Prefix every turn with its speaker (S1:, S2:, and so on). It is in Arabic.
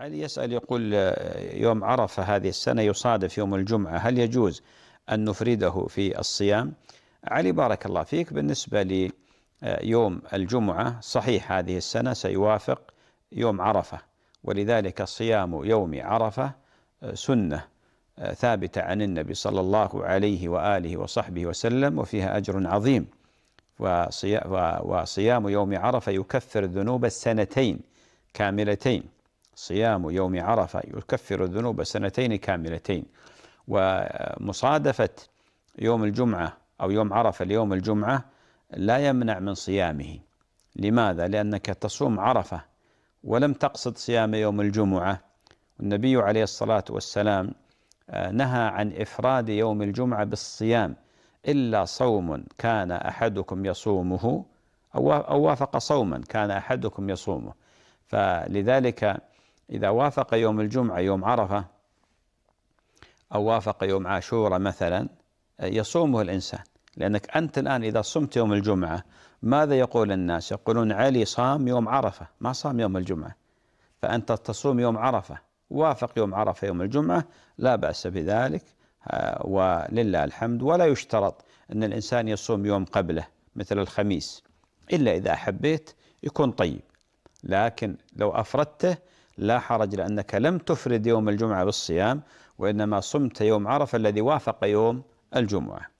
S1: علي يسأل يقول آه، يوم عرفة هذه السنة يصادف يوم الجمعة هل يجوز أن نفرده في الصيام علي بارك الله فيك بالنسبة ليوم آه، الجمعة صحيح هذه السنة سيوافق يوم عرفة ولذلك صيام يوم عرفة آه، سنة ثابتة عن النبي صلى الله عليه وآله وصحبه وسلم وفيها أجر عظيم وصيام يوم عرفة يكفر ذنوب السنتين كاملتين صيام يوم عرفة يكفر الذنوب سنتين كاملتين ومصادفة يوم الجمعة أو يوم عرفة ليوم الجمعة لا يمنع من صيامه لماذا؟ لأنك تصوم عرفة ولم تقصد صيام يوم الجمعة والنبي عليه الصلاة والسلام آه، نهى عن إفراد يوم الجمعة بالصيام إلا صوم كان أحدكم يصومه أو وافق صوما كان أحدكم يصومه فلذلك إذا وافق يوم الجمعة يوم عرفة أو وافق يوم عاشورة مثلا يصومه الإنسان لأنك أنت الآن إذا صمت يوم الجمعة ماذا يقول الناس يقولون علي صام يوم عرفة ما صام يوم الجمعة فأنت تصوم يوم عرفة وافق يوم عرفة يوم الجمعة لا بأس بذلك آه، ولله الحمد ولا يشترط أن الإنسان يصوم يوم قبله مثل الخميس إلا إذا حبيت يكون طيب لكن لو أفردته لا حرج لأنك لم تفرد يوم الجمعة بالصيام وإنما صمت يوم عرفة الذي وافق يوم الجمعة